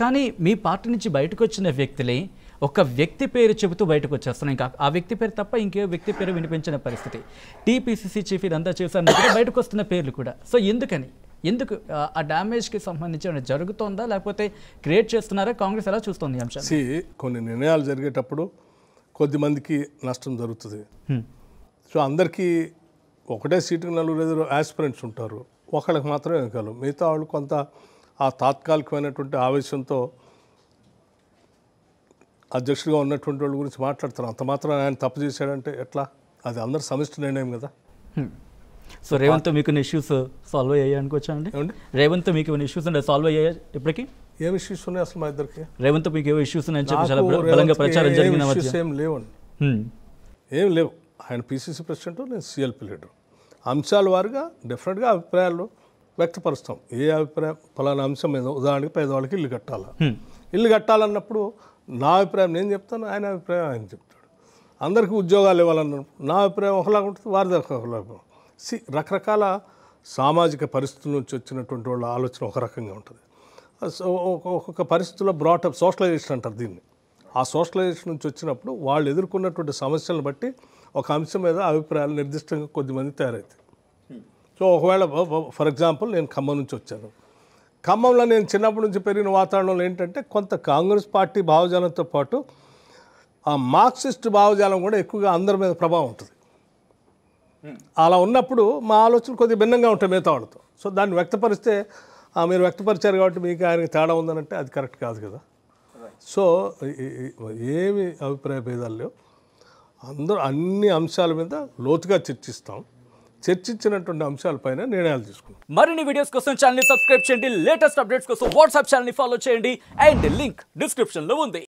కానీ మీ పార్టీ నుంచి బయటకు వచ్చిన వ్యక్తులే ఒక వ్యక్తి పేరు చెబుతూ బయటకు వచ్చేస్తున్నాం ఇంకా ఆ వ్యక్తి పేరు తప్ప ఇంకే వ్యక్తి పేరు వినిపించిన పరిస్థితి టీపీసీసీ చీఫ్ ఇదంతా చేశాను బయటకు వస్తున్న పేర్లు కూడా సో ఎందుకని ఎందుకు ఆ డ్యామేజ్కి సంబంధించి జరుగుతుందా లేకపోతే క్రియేట్ చేస్తున్నారా కాంగ్రెస్ ఎలా చూస్తుంది అంశం కొన్ని నిర్ణయాలు జరిగేటప్పుడు కొద్దిమందికి నష్టం జరుగుతుంది సో అందరికీ ఒకటే సీటుకు నలుగురు ఎదురు ఆస్పిరెంట్స్ ఉంటారు ఒకళ్ళకి మాత్రమే ఇవ్వగలరు మిగతా వాళ్ళు కొంత ఆ తాత్కాలికమైనటువంటి ఆవేశంతో అధ్యక్షుడిగా ఉన్నటువంటి వాళ్ళ గురించి మాట్లాడుతున్నారు అంత మాత్రం ఆయన తప్పు చేశాడంటే ఎట్లా అది అందరు సమిష్టి నిర్ణయం కదా సో రేవంత్ మీకు ఇష్యూస్ సాల్వ్ అయ్యాయి అనుకోవచ్చా అండి రేవంత్ మీకు ఇష్యూస్ ఉండే సాల్వ్ అయ్యాయి ఇప్పటికీ ఏమి ఇష్యూస్ ఉన్నాయి అసలు మా ఇద్దరికి రేవంత్ మీకు ఏవో ఇష్యూస్ ఉన్నాయని చెప్పి చాలా బలంగా ప్రచారం జరిగిన ఏం లేవండి ఏం లేవు ఆయన పీసీసీ ప్రెసిడెంట్ నేను సిఎల్పి లీడర్ అంశాల వారుగా డిఫరెంట్గా అభిప్రాయాలు వ్యక్తపరుస్తాం ఏ అభిప్రాయం ఫలానా అంశం మీద ఉదాహరణకి పేదవాళ్ళకి ఇల్లు కట్టాలి ఇల్లు కట్టాలన్నప్పుడు నా అభిప్రాయం నేను చెప్తాను ఆయన అభిప్రాయం ఆయన చెప్తాడు అందరికీ ఉద్యోగాలు ఇవ్వాలన్న నా అభిప్రాయం ఒకలాగా ఉంటుంది వారి దగ్గర ఒకలాగా సి రకరకాల సామాజిక పరిస్థితుల నుంచి వచ్చినటువంటి వాళ్ళ ఆలోచన ఒక రకంగా ఉంటుంది సో ఒక్కొక్క పరిస్థితుల్లో బ్రాటప్ సోషలైజేషన్ అంటారు దీన్ని ఆ సోషలైజేషన్ నుంచి వచ్చినప్పుడు వాళ్ళు ఎదుర్కొన్నటువంటి సమస్యలను బట్టి ఒక అంశం మీద అభిప్రాయాలు నిర్దిష్టంగా కొద్దిమంది తయారవుతాయి సో ఒకవేళ ఫర్ ఎగ్జాంపుల్ నేను ఖమ్మం నుంచి వచ్చాను ఖమ్మంలో నేను చిన్నప్పటి నుంచి పెరిగిన వాతావరణంలో ఏంటంటే కొంత కాంగ్రెస్ పార్టీ భావజాలంతో పాటు ఆ మార్క్సిస్ట్ భావజాలం కూడా ఎక్కువగా అందరి మీద ప్రభావం ఉంటుంది అలా ఉన్నప్పుడు మా ఆలోచన కొద్దిగా భిన్నంగా ఉంటాయి మిగతా వాళ్ళతో సో దాన్ని వ్యక్తపరిస్తే మీరు వ్యక్తపరిచారు కాబట్టి మీకు ఆయనకి తేడా ఉందనంటే అది కరెక్ట్ కాదు కదా సో ఏమి అభిప్రాయ భేదాలు లేవు అందరూ అన్ని అంశాల మీద లోతుగా చర్చిస్తాం చర్చించినటువంటి అంశాలపైన నిర్ణయాలు తీసుకున్నాం మరిన్ని వీడియోస్ కోసం ఛానల్ సబ్స్క్రైబ్ చేయండి లేటెస్ట్ అప్డేట్స్ కోసం వాట్సాప్ ఛానల్ ఫాలో చేయండి అండ్ లింక్ డిస్క్రిప్షన్ లో ఉంది